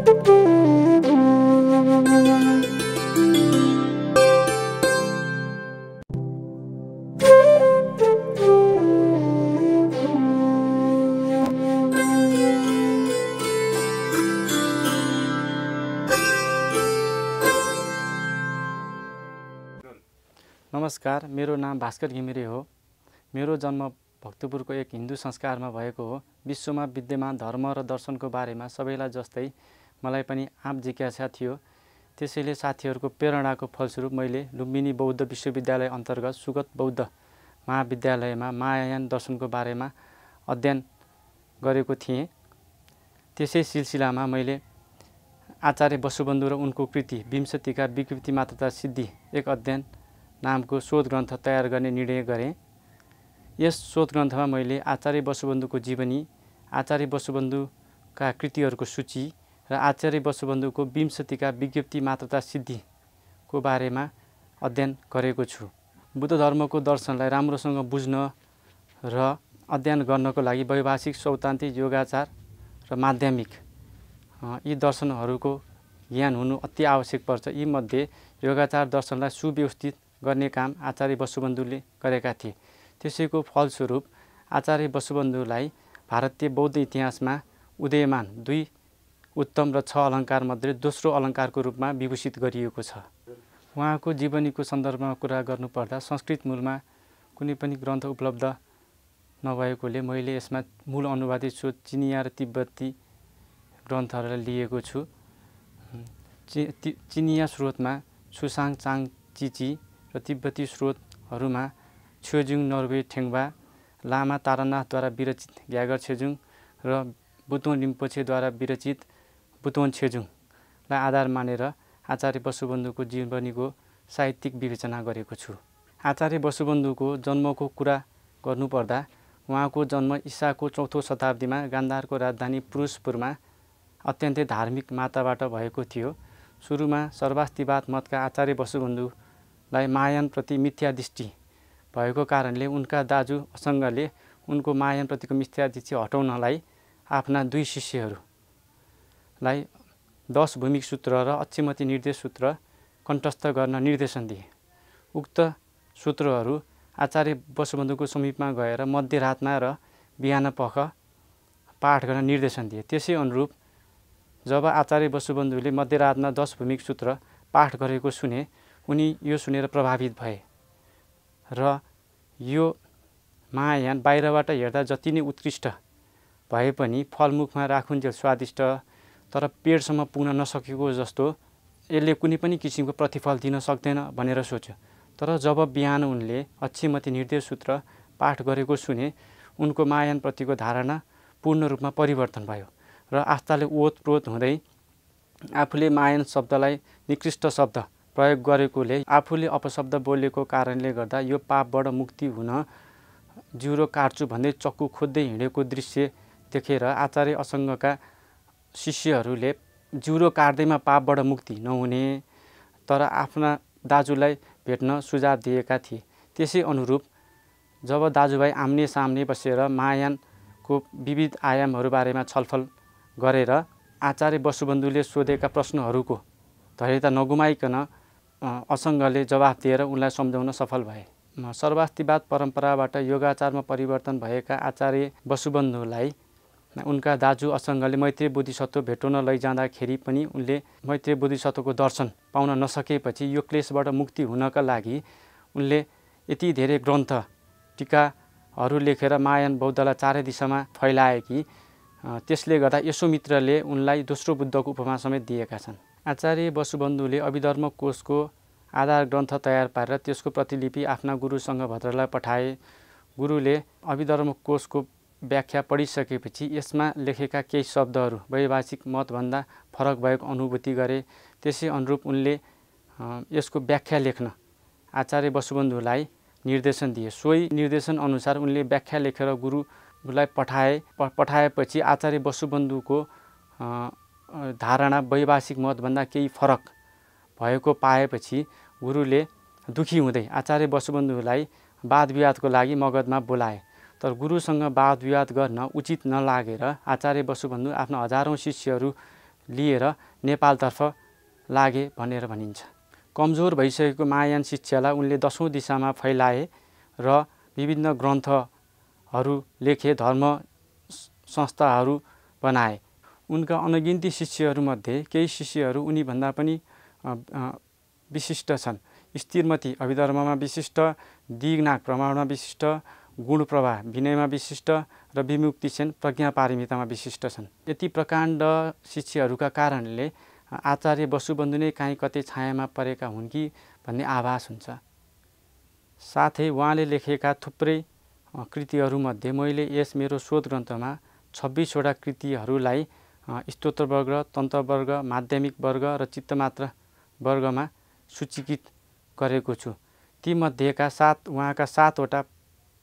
नमस्कार मेरो नाम भास्कर घिमिरे हो मेरो जन्म भक्तपुरको एक हिन्दू संस्कारमा भएको हो विश्वमा विद्यमान धर्म र दर्शनको बारेमा सबैलाई जस्तै मलाई पनि आँप जिज्ञासा थियो त्यसैले साथीहरूको प्रेरणाको फलस्वरूप मैले लुम्बिनी बौद्ध विश्वविद्यालय अन्तर्गत सुगत बौद्ध महाविद्यालयमा महायान दर्शनको बारेमा अध्ययन गरेको थिएँ त्यसै सिलसिलामा मैले आचार्य वसुबन्धु र उनको कृति विंशतिका विकृति मात्रता सिद्धि एक अध्ययन नामको शोध ग्रन्थ तयार गर्ने निर्णय गरेँ यस शोध ग्रन्थमा मैले आचार्य वसुबन्धुको जीवनी आचार्य वसुबन्धुका कृतिहरूको सूची र आचार्य वसुबन्धुको विंशतिका विज्ञप्ति मात्रता सिद्धिको बारेमा अध्ययन गरेको छु बुद्ध धर्मको दर्शनलाई राम्रोसँग बुझ्न र अध्ययन गर्नको लागि वैभाषिक सौतान्त्रिक योगाचार र माध्यमिक यी दर्शनहरूको ज्ञान हुनु अति आवश्यक पर्छ यी मध्ये योगाचार दर्शनलाई सुव्यवस्थित गर्ने काम आचार्य वसुबन्धुले गरेका थिए त्यसैको फलस्वरूप आचार्य वसुबन्धुलाई भारतीय बौद्ध इतिहासमा उदयमान दुई उत्तम र छ अलङ्कारमध्ये दोस्रो अलङ्कारको रूपमा विभूषित गरिएको छ उहाँको जीवनीको सन्दर्भमा कुरा गर्नुपर्दा संस्कृत मूलमा कुनै पनि ग्रन्थ उपलब्ध नभएकोले मैले यसमा मूल अनुवादित छु चिनिया र तिब्बती ग्रन्थहरूलाई लिएको छु चि चिनिया स्रोतमा छुसाङ चाङ चिची र तिब्बती स्रोतहरूमा छेजुङ नर्वे ठेङ्बा लामा तारानाथद्वारा विरचित ग्यागर छेजुङ र बुतोङ लिम्पोछेद्वारा विरचित बुतवन छेजुङलाई आधार मानेर आचार्य वसुबन्धुको जीवनीको साहित्यिक विवेचना गरेको छु आचार्य वसुबन्धुको जन्मको कुरा गर्नुपर्दा उहाँको जन्म इसाको चौथो शताब्दीमा गान्धारको राजधानी पुरुषपुरमा अत्यन्तै धार्मिक माताबाट भएको थियो सुरुमा सर्वास्तिवाद मतका आचार्य वसुबन्धुलाई मायानप्रति मिथ्या दृष्टि भएको कारणले उनका दाजु असङ्गले उनको मायानप्रतिको मिथ्या दृष्टि हटाउनलाई आफ्ना दुई शिष्यहरू लाई दस भूमिक सूत्र र अक्षमती निर्देश सूत्र कण्ठस्थ गर्न निर्देशन दिए उक्त सूत्रहरू आचार्य वसुबन्धुको समीपमा गएर मध्यरातमा र बिहान पख पाठ गर्न निर्देशन दिए त्यसै अनुरूप जब आचार्य वसुबन्धुले मध्यरातमा दस भूमिक सूत्र पाठ गरेको सुने उनी यो सुनेर प्रभावित भए र यो महायान बाहिरबाट हेर्दा जति नै उत्कृष्ट भए पनि फलमुखमा राखुन्जेल स्वादिष्ट तर पेटसम्म पुग्न नसकेको जस्तो यसले कुनै पनि किसिमको प्रतिफल दिन सक्दैन भनेर सोच्यो तर जब बिहान उनले अक्षमती निर्देश सूत्र पाठ गरेको सुने उनको मायानप्रतिको धारणा पूर्ण रूपमा परिवर्तन भयो र आस्थाले ओतप्रोत हुँदै आफूले मायान शब्दलाई निकृष्ट शब्द प्रयोग गरेकोले आफूले अपशब्द बोलेको कारणले गर्दा यो पापबाट मुक्ति हुन जिउरो काट्छु भन्दै चक्कु खोज्दै हिँडेको दृश्य देखेर आचार्य असङ्गका शिष्यहरूले जिउरो काट्दैमा पापबाट मुक्ति नहुने तर आफ्ना दाजुलाई भेट्न सुझाव दिएका थिए त्यसै अनुरूप जब दाजुभाइ आम्ने सामने बसेर मायानको विविध आयामहरू बारेमा छलफल गरेर आचार्य वसुबन्धुले सोधेका प्रश्नहरूको धैर्यता नगुमाइकन असङ्गले जवाफ दिएर उनलाई सम्झाउन सफल भए सर्वास्तिवाद परम्पराबाट योगाचारमा परिवर्तन भएका आचार्य वसुबन्धुलाई उनका दाजु असङ्गले मैत्री बुद्धिसत्व भेटाउन लैजाँदाखेरि पनि उनले मैत्री बुद्धिसत्वको दर्शन पाउन नसकेपछि यो क्लेसबाट मुक्ति हुनका लागि उनले यति धेरै ग्रन्थ टिकाहरू लेखेर मायान बौद्धलाई चारै दिशामा फैलाए कि त्यसले गर्दा यसो मित्रले उनलाई दोस्रो बुद्धको उपमा समेत दिएका छन् आचार्य वसुबन्धुले अभिधर्म कोषको आधार ग्रन्थ तयार पारेर त्यसको प्रतिलिपि आफ्ना गुरुसँग भद्रलाई पठाए गुरुले अभिधर्म कोषको व्याख्या पढिसकेपछि यसमा लेखेका केही शब्दहरू वैभाषिक मतभन्दा फरक भएको अनुभूति गरे त्यसै अनुरूप उनले यसको व्याख्या लेख्न आचार्य वसुबन्धुलाई निर्देशन दिए सोही निर्देशन अनुसार उनले व्याख्या लेखेर गुरुलाई पठाए पठाएपछि आचार्य वसुबन्धुको धारणा वैभाषिक मतभन्दा केही फरक भएको पाएपछि गुरुले दुखी हुँदै आचार्य वसुबन्धुलाई वादविवादको लागि मगधमा बोलाए तर गुरुसँग वाद विवाद गर्न उचित नलागेर आचार्य बसुबन्धु आफ्नो हजारौँ शिष्यहरू लिएर नेपालतर्फ लागे भनेर भनिन्छ कमजोर भइसकेको महायान शिक्षालाई उनले दसौँ दिशामा फैलाए र विभिन्न ग्रन्थहरू लेखे धर्म संस्थाहरू बनाए उनका अनगिन्ती शिष्यहरूमध्ये केही शिष्यहरू उनीभन्दा पनि विशिष्ट छन् स्थिरमती अभिधर्ममा विशिष्ट दिगनाग प्रमाणमा विशिष्ट गुण प्रवाह विनयमा विशिष्ट र विमुक्ति सेन प्रज्ञा पारिमितामा विशिष्ट छन् यति प्रकाण्ड शिक्षाहरूका कारणले आचार्य वसुबन्धु नै काहीँ कतै छायामा परेका हुन् कि भन्ने आभास हुन्छ साथै उहाँले लेखेका थुप्रै कृतिहरूमध्ये मैले यस मेरो शोध ग्रन्थमा छब्बिसवटा कृतिहरूलाई स्तोत्रवर्ग तन्त्रवर्ग माध्यमिक वर्ग र चित्तमात्र वर्गमा सूचीकृत गरेको छु तीमध्येका सात उहाँका सातवटा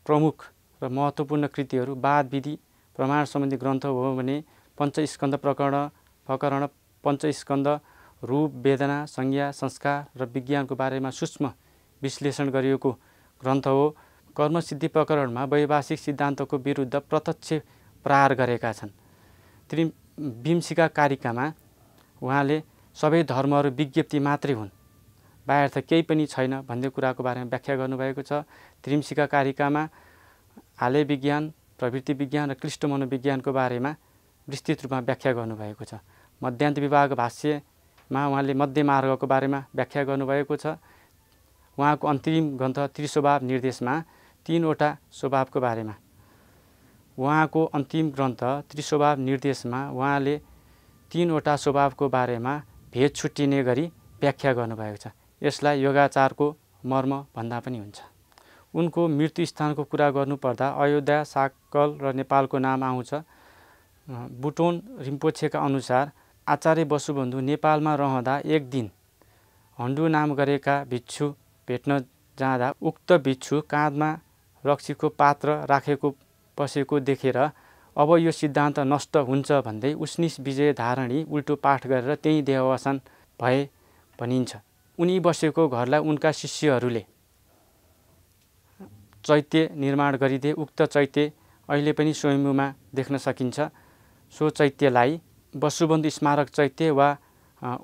प्रमुख र महत्त्वपूर्ण कृतिहरू वाद विधि प्रमाण सम्बन्धी ग्रन्थ हो भने पञ्चस्कन्द प्रकरण प्रकरण पञ्चस्कन्द रूप वेदना संज्ञा संस्कार र विज्ञानको बारेमा सूक्ष्म विश्लेषण गरिएको ग्रन्थ हो कर्मसिद्धि प्रकरणमा वैभाषिक सिद्धान्तको विरुद्ध प्रत्यक्ष प्रहार गरेका छन् त्रि विंशिका कारिकामा उहाँले सबै धर्महरू विज्ञप्ति मात्रै हुन् बाहिर त केही पनि छैन भन्ने कुराको बारेमा व्याख्या गर्नुभएको छ त्रिमसिका कारिकामा हालै विज्ञान प्रवृत्ति विज्ञान र कृष्ण मनोविज्ञानको बारेमा विस्तृत रूपमा व्याख्या गर्नुभएको छ मध्यान्त विभाग भाष्यमा उहाँले मध्यमार्गको बारेमा व्याख्या गर्नुभएको छ उहाँको अन्तिम ग्रन्थ त्रिस्वभाव निर्देशमा तिनवटा स्वभावको बारेमा उहाँको अन्तिम ग्रन्थ त्रिस्वभाव निर्देशमा उहाँले तिनवटा स्वभावको बारेमा भेद छुट्टिने गरी व्याख्या गर्नुभएको छ यसलाई योगाचारको मर्म भन्दा पनि हुन्छ उनको मृत्युस्थानको कुरा गर्नुपर्दा अयोध्या साकल र नेपालको नाम आउँछ बुटोन रिम्पोछेका अनुसार आचार्य वसुबन्धु नेपालमा रहँदा एक दिन हन्डु नाम गरेका भिक्षु भेट्न जाँदा उक्त भिक्षु काँधमा रक्सीको पात्र राखेको पसेको देखेर अब यो सिद्धान्त नष्ट हुन्छ भन्दै उस्निस विजय धारणी उल्टो पाठ गरेर त्यहीँ देहावसान भए भनिन्छ उनी बसेको घरलाई उनका शिष्यहरूले चैत्य निर्माण गरिदिए उक्त चैत्य अहिले पनि स्वयम्भूमा देख्न सकिन्छ सो चैत्यलाई वसुबन्धु स्मारक चैत्य वा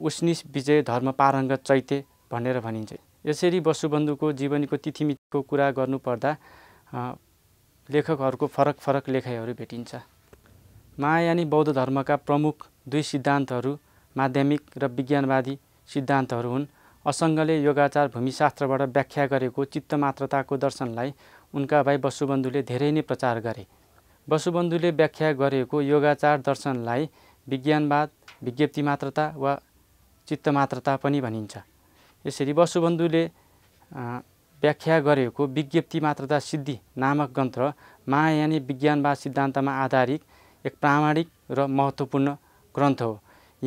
उस्निस विजय धर्म पारङ्गत चैत्य भनेर भनिन्छ यसरी वसुबन्धुको जीवनीको तिथिमितिको कुरा गर्नुपर्दा लेखकहरूको फरक फरक लेखाइहरू भेटिन्छ महायानी बौद्ध धर्मका प्रमुख दुई सिद्धान्तहरू माध्यमिक र विज्ञानवादी सिद्धान्तहरू हुन् असङ्गले योगाचार भूमिशास्त्रबाट व्याख्या गरेको चित्तमात्रताको दर्शनलाई उनका भाइ वसुबन्धुले धेरै नै प्रचार गरे वसुबन्धुले व्याख्या गरेको योगाचार दर्शनलाई विज्ञानवाद विज्ञप्ति मात्रता वा चित्तमात्रता पनि भनिन्छ यसरी वसुबन्धुले व्याख्या गरेको विज्ञप्ति मात्रता सिद्धि नामक ग्रन्थ महायानी विज्ञानवाद सिद्धान्तमा आधारित एक प्रामाणिक र महत्त्वपूर्ण ग्रन्थ हो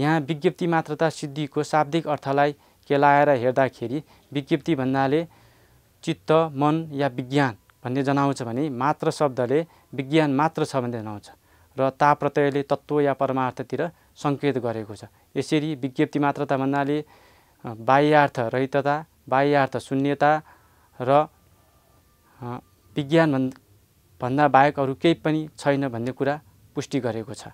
यहाँ विज्ञप्ति मात्रता सिद्धिको शाब्दिक अर्थलाई केलाएर हेर्दाखेरि विज्ञप्ति भन्नाले चित्त मन या विज्ञान भन्ने जनाउँछ भने मात्र शब्दले विज्ञान मात्र छ भन्ने जनाउँछ र ताप्रत्ययले तत्त्व या परमार्थतिर सङ्केत गरेको छ यसरी विज्ञप्ति मात्रता भन्नाले बाह्यार्थ रहितता बाह्यार्थ शून्यता र विज्ञान भन् भन्दा बाहेक अरू केही पनि छैन भन्ने कुरा पुष्टि गरेको छ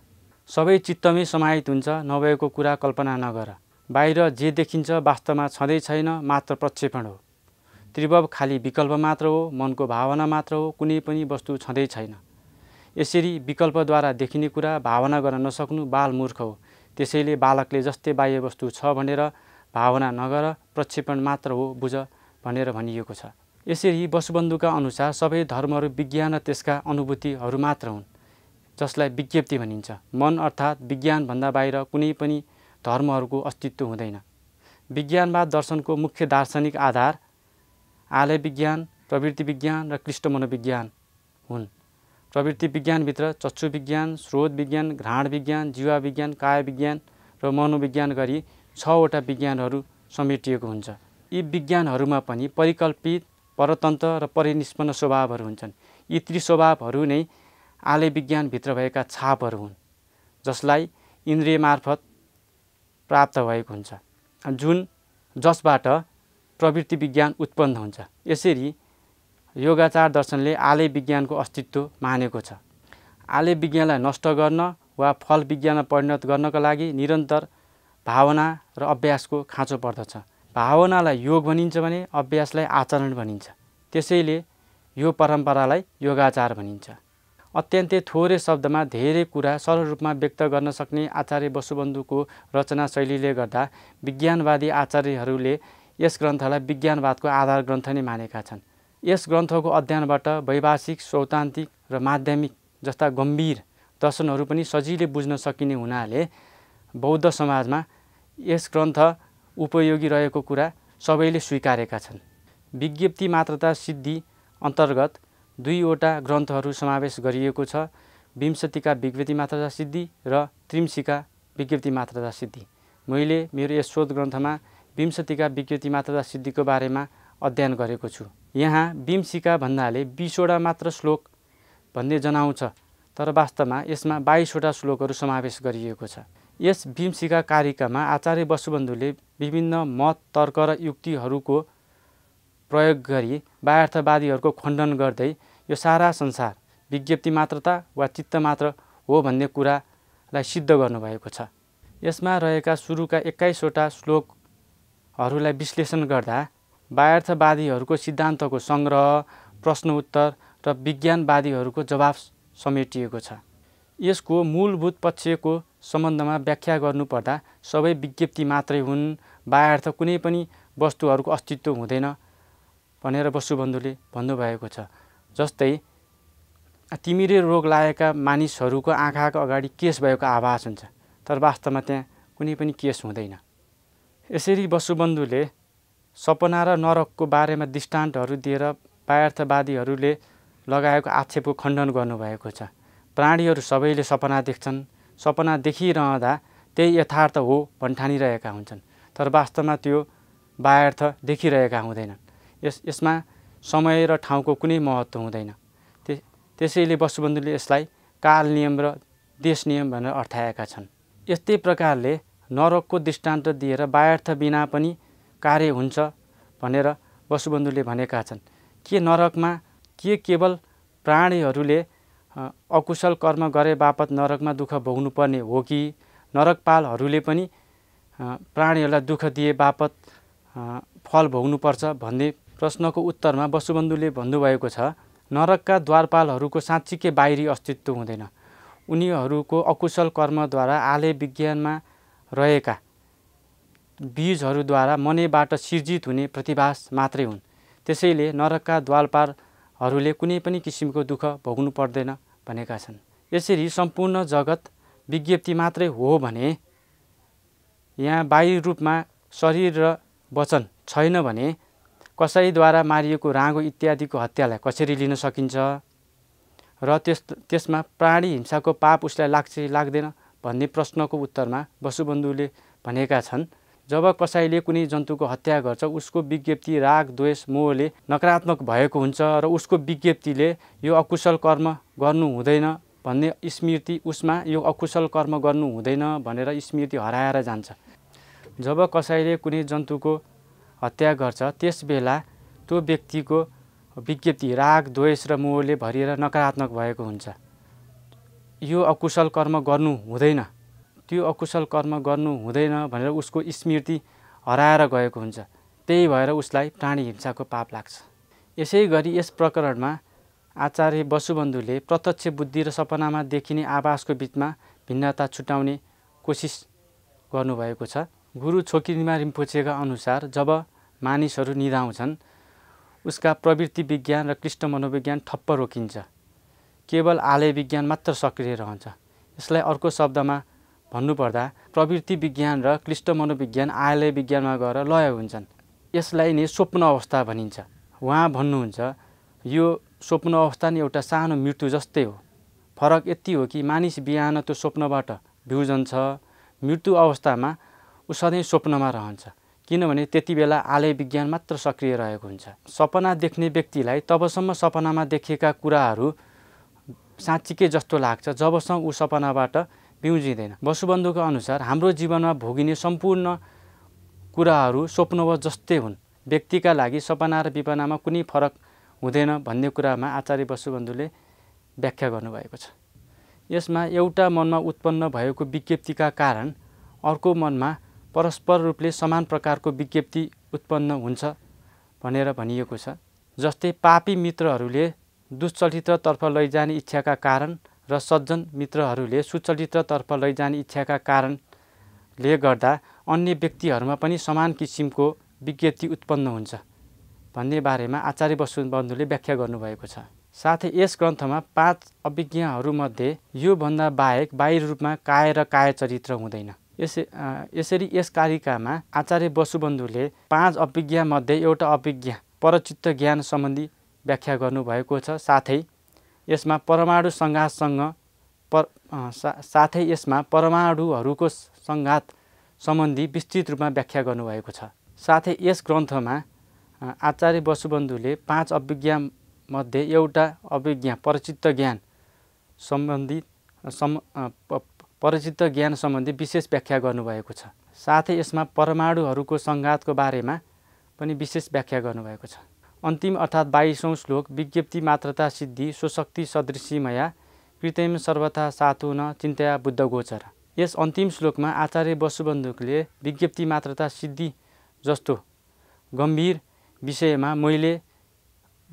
सबै चित्तमै समाहित हुन्छ नभएको कुरा कल्पना नगर बाहिर जे देखिन्छ वास्तवमा छँदै छैन मात्र प्रक्षेपण हो त्रिभव खाली विकल्प मात्र हो मनको भावना मात्र हो कुनै पनि वस्तु छँदै छैन यसरी विकल्पद्वारा देखिने कुरा भावना गर्न नसक्नु बालमूर्ख हो त्यसैले बालकले जस्तै बाह्य वस्तु छ भनेर भावना नगर प्रक्षेपण मात्र हो बुझ भनेर भनिएको छ यसरी वसुबन्धुका अनुसार सबै धर्महरू विज्ञान र त्यसका अनुभूतिहरू मात्र हुन् जसलाई विज्ञप्ति भनिन्छ मन अर्थात् विज्ञानभन्दा बाहिर कुनै पनि धर्महरूको अस्तित्व हुँदैन विज्ञानवाद दर्शनको मुख्य दार्शनिक आधार आलय विज्ञान प्रवृत्ति विज्ञान र क्लिष्ट मनोविज्ञान हुन् प्रवृत्ति विज्ञानभित्र चक्षु विज्ञान स्रोत विज्ञान घ्राण विज्ञान जीवा विज्ञान काय विज्ञान र मनोविज्ञान गरी छवटा विज्ञानहरू समेटिएको हुन्छ यी विज्ञानहरूमा पनि परिकल्पित परतन्त्र र परिनिष्पन्न स्वभावहरू हुन्छन् यी त्रिस्वभावहरू स्वभावहरू नै आलय विज्ञानभित्र भएका छापहरू हुन् जसलाई इन्द्रिय मार्फत प्राप्त भएको हुन्छ जुन जसबाट प्रवृत्ति विज्ञान उत्पन्न हुन्छ यसरी योगाचार दर्शनले आलय विज्ञानको अस्तित्व मानेको छ आलय विज्ञानलाई नष्ट गर्न वा फल विज्ञानमा परिणत गर्नको लागि निरन्तर भावना र अभ्यासको खाँचो पर्दछ भावनालाई योग भनिन्छ भने अभ्यासलाई आचरण भनिन्छ त्यसैले यो परम्परालाई योगाचार भनिन्छ अत्यन्तै थोरै शब्दमा धेरै कुरा सरल रूपमा व्यक्त गर्न सक्ने आचार्य वसुबन्धुको रचना शैलीले गर्दा विज्ञानवादी आचार्यहरूले यस ग्रन्थलाई विज्ञानवादको आधार ग्रन्थ नै मानेका छन् यस ग्रन्थको अध्ययनबाट वैभाषिक सौतान्तिक र माध्यमिक जस्ता गम्भीर दर्शनहरू पनि सजिलै बुझ्न सकिने हुनाले बौद्ध समाजमा यस ग्रन्थ उपयोगी रहेको कुरा सबैले स्वीकारेका छन् विज्ञप्ति मात्रता सिद्धि अन्तर्गत दुईवटा ग्रन्थहरू समावेश गरिएको छ विंशतिका विज्ञति मात्रता सिद्धि र त्रिंशीका विज्ञप्ति मात्रता सिद्धि मैले मेरो यस शोध ग्रन्थमा विंशतिका विज्ञप्ति मात्रता सिद्धिको बारेमा अध्ययन गरेको छु यहाँ विंशिका भन्नाले बिसवटा मात्र श्लोक भन्ने जनाउँछ तर वास्तवमा यसमा बाइसवटा श्लोकहरू समावेश गरिएको छ यस विंशिका कारिकामा आचार्य वसुबन्धुले विभिन्न मत तर्क र युक्तिहरूको प्रयोग गरी वायार्थवादीहरूको खण्डन गर्दै यो सारा संसार विज्ञप्ति मात्रता वा चित्त मात्र हो भन्ने कुरालाई सिद्ध गर्नुभएको छ यसमा रहेका सुरुका एक्काइसवटा श्लोकहरूलाई विश्लेषण गर्दा वायार्थवादीहरूको सिद्धान्तको सङ्ग्रह प्रश्न उत्तर र विज्ञानवादीहरूको जवाब समेटिएको छ यसको मूलभूत पक्षको सम्बन्धमा व्याख्या गर्नुपर्दा सबै विज्ञप्ति मात्रै हुन् वायार्थ कुनै पनि वस्तुहरूको अस्तित्व हुँदैन भनेर वसुबन्धुले भन्नुभएको छ जस्तै तिमीले रोग लागेका मानिसहरूको आँखाको अगाडि केस भएको आभास हुन्छ तर वास्तवमा त्यहाँ कुनै पनि केस हुँदैन यसरी वसुबन्धुले सपना र नरकको बारेमा दृष्टान्तहरू दिएर पायार्थवादीहरूले लगाएको आक्षेपको खण्डन गर्नुभएको छ प्राणीहरू सबैले सपना देख्छन् सपना देखिरहँदा त्यही यथार्थ हो भन्ठानिरहेका हुन्छन् तर वास्तवमा त्यो बायार्थ देखिरहेका हुँदैनन् यस यसमा समय र ठाउँको कुनै महत्त्व हुँदैन त्य त्यसैले वसुबन्धुले यसलाई काल नियम र देश नियम भनेर अर्थाएका छन् यस्तै प्रकारले नरकको दृष्टान्त दिएर वायार्थ बिना पनि कार्य हुन्छ भनेर वसुबन्धुले भनेका छन् के नरकमा के केवल प्राणीहरूले अकुशल कर्म गरे बापत नरकमा दुःख भोग्नुपर्ने हो कि नरकपालहरूले पनि प्राणीहरूलाई दुःख दिए बापत फल भोग्नुपर्छ भन्ने प्रश्नको उत्तरमा वसुबन्धुले भन्नुभएको छ नरकका द्वारपालहरूको साँच्चीकै बाहिरी अस्तित्व हुँदैन उनीहरूको अकुशल कर्मद्वारा आले विज्ञानमा रहेका बीजहरूद्वारा मनैबाट सिर्जित हुने प्रतिभास मात्रै हुन् त्यसैले नरकका द्वारपालहरूले कुनै पनि किसिमको दुःख भोग्नु पर्दैन भनेका छन् यसरी सम्पूर्ण जगत विज्ञप्ति मात्रै हो भने यहाँ बाहिर रूपमा शरीर र वचन छैन भने कसैद्वारा मारिएको राँगो इत्यादिको हत्यालाई कसरी लिन सकिन्छ र त्यस त्यसमा प्राणी हिंसाको पाप उसलाई लाग्छ लाग्दैन भन्ने प्रश्नको उत्तरमा वसुबन्धुले भनेका छन् जब कसैले कुनै जन्तुको हत्या गर्छ उसको विज्ञप्ति राग द्वेष मोहले नकारात्मक भएको हुन्छ र उसको विज्ञप्तिले यो अकुशल कर्म गर्नु हुँदैन भन्ने स्मृति उसमा यो अकुशल कर्म गर्नु हुँदैन भनेर स्मृति हराएर जान्छ जब कसैले कुनै जन्तुको हत्या गर्छ त्यस बेला त्यो व्यक्तिको विज्ञप्ति राग द्वेष र मोहले भरिएर नकारात्मक भएको हुन्छ यो अकुशल कर्म गर्नु हुँदैन त्यो अकुशल कर्म गर्नु हुँदैन भनेर उसको स्मृति हराएर गएको हुन्छ त्यही भएर उसलाई प्राणी हिंसाको पाप लाग्छ यसै गरी यस प्रकरणमा आचार्य वसुबन्धुले प्रत्यक्ष बुद्धि र सपनामा देखिने आवासको बिचमा भिन्नता छुटाउने कोसिस गर्नुभएको छ गुरु छोकिरिमा रिम्पोचेका अनुसार जब मानिसहरू निधाउँछन् उसका प्रवृत्ति विज्ञान र कृष्ण मनोविज्ञान ठप्प रोकिन्छ केवल आलय विज्ञान मात्र सक्रिय रहन्छ यसलाई अर्को शब्दमा भन्नुपर्दा प्रवृत्ति विज्ञान र क्लिष्ट मनोविज्ञान आलय विज्ञानमा गएर लय हुन्छन् यसलाई नै स्वप्न अवस्था भनिन्छ उहाँ भन्नुहुन्छ यो स्वप्न अवस्था नै एउटा सानो मृत्यु जस्तै हो फरक यति हो कि मानिस बिहान त्यो स्वप्नबाट भिउजन्छ मृत्यु अवस्थामा ऊ सधैँ स्वप्नमा रहन्छ किनभने त्यति बेला आलय विज्ञान मात्र सक्रिय रहेको हुन्छ सपना देख्ने व्यक्तिलाई तबसम्म सपनामा देखिएका कुराहरू साँच्चीकै जस्तो लाग्छ जबसम्म ऊ सपनाबाट बिउजिँदैन वसुबन्धुको अनुसार हाम्रो जीवनमा भोगिने सम्पूर्ण कुराहरू स्वप्नवत जस्तै हुन् व्यक्तिका लागि सपना र विपनामा कुनै फरक हुँदैन भन्ने कुरामा आचार्य वसुबन्धुले व्याख्या गर्नुभएको छ यसमा एउटा मनमा उत्पन्न भएको विज्ञप्तिका कारण अर्को मनमा परस्पर रूपले समान प्रकारको विज्ञप्ति उत्पन्न हुन्छ भनेर भनिएको छ जस्तै पापी मित्रहरूले दुश्चलित्रतर्फ लैजाने इच्छाका कारण र सज्जन मित्रहरूले सुचलित्रतर्फ लैजाने इच्छाका कारणले गर्दा अन्य व्यक्तिहरूमा पनि समान किसिमको विज्ञप्ति उत्पन्न हुन्छ भन्ने बारेमा आचार्य वसुबन्धुले व्याख्या गर्नुभएको छ साथै यस ग्रन्थमा पाँच अभिज्ञहरूमध्ये योभन्दा बाहेक बाहिर रूपमा काय र काय चरित्र हुँदैन यस यसरी यस कारिकामा आचार्य वसुबन्धुले पाँच अभिज्ञामध्ये एउटा अभिज्ञा परचित्त ज्ञान सम्बन्धी व्याख्या गर्नुभएको छ साथै यसमा परमाणु सङ्घातसँग पर सा, साथै यसमा परमाणुहरूको सङ्घात सम्बन्धी विस्तृत रूपमा व्याख्या गर्नुभएको छ साथै यस ग्रन्थमा आचार्य वसुबन्धुले पाँच अभिज्ञामध्ये एउटा अभिज्ञा परचित्त ज्ञान सम्बन्धी सम् परिचित ज्ञान सम्बन्धी विशेष व्याख्या गर्नुभएको छ साथै यसमा परमाणुहरूको सङ्घातको बारेमा पनि विशेष व्याख्या गर्नुभएको छ अन्तिम अर्थात् बाइसौँ श्लोक विज्ञप्ति मात्रता सिद्धि स्वशक्ति सदृशीमया कृत्रिम सर्वथा सातुन चिन्तया बुद्ध गोचर यस अन्तिम श्लोकमा आचार्य वसुबन्धुकले विज्ञप्ति मात्रता सिद्धि जस्तो गम्भीर विषयमा मैले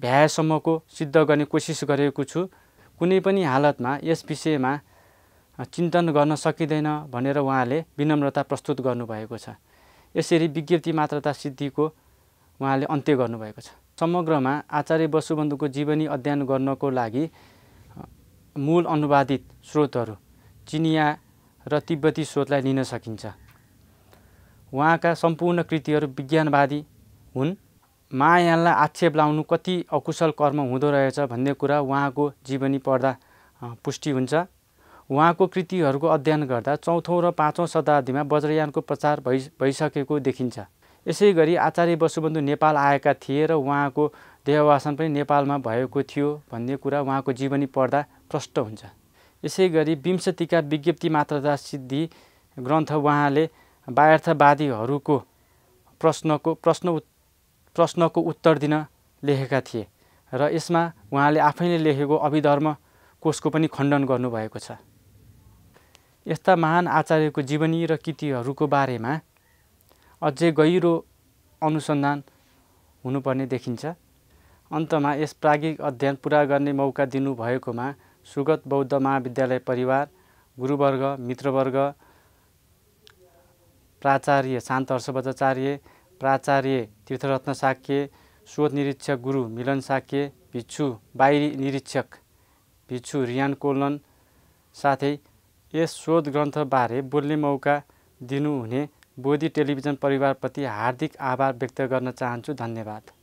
भ्याएसम्मको सिद्ध गर्ने कोसिस गरेको छु कुनै पनि हालतमा यस विषयमा चिन्तन गर्न सकिँदैन भनेर उहाँले विनम्रता प्रस्तुत गर्नुभएको छ यसरी विज्ञप्ति मात्रता सिद्धिको उहाँले अन्त्य गर्नुभएको छ समग्रमा आचार्य वसुबन्धुको जीवनी अध्ययन गर्नको लागि मूल अनुवादित स्रोतहरू चिनिया र तिब्बती स्रोतलाई लिन सकिन्छ उहाँका सम्पूर्ण कृतिहरू विज्ञानवादी हुन् मायालाई आक्षेप लाउनु कति अकुशल कर्म हुँदो रहेछ भन्ने कुरा उहाँको जीवनी पढ्दा पुष्टि हुन्छ उहाँको कृतिहरूको अध्ययन गर्दा चौथौँ र पाँचौँ शताब्दीमा वज्रयानको प्रचार भइ भइसकेको देखिन्छ यसै गरी आचार्य वसुबन्धु नेपाल आएका थिए र उहाँको देहवासन पनि नेपालमा भएको थियो भन्ने कुरा उहाँको जीवनी पढ्दा प्रष्ट हुन्छ यसै गरी विंशतिका विज्ञप्ति मात्रता सिद्धि ग्रन्थ उहाँले वायर्थवादीहरूको प्रश्नको प्रश्न प्रश्नको उत्तर दिन लेखेका थिए र यसमा उहाँले आफैले लेखेको अभिधर्म कोषको पनि खण्डन गर्नुभएको छ यस्ता महान आचार्यको जीवनी र कृतिहरूको बारेमा अझै गहिरो अनुसन्धान हुनुपर्ने देखिन्छ अन्तमा यस प्राज्ञिक अध्ययन पुरा गर्ने मौका दिनुभएकोमा सुगत बौद्ध महाविद्यालय परिवार गुरुवर्ग मित्रवर्ग प्राचार्य शान्त हर्षभद्राचार्य प्राचार्य तीर्थरत्न साक्य शोध निरीक्षक गुरु मिलन साक्य भिक्षु बाहिरी निरीक्षक भिक्षु रियान कोलन साथै यस शोध ग्रन्थबारे बोल्ने मौका दिनुहुने बोधी टेलिभिजन परिवारप्रति हार्दिक आभार व्यक्त गर्न चाहन्छु धन्यवाद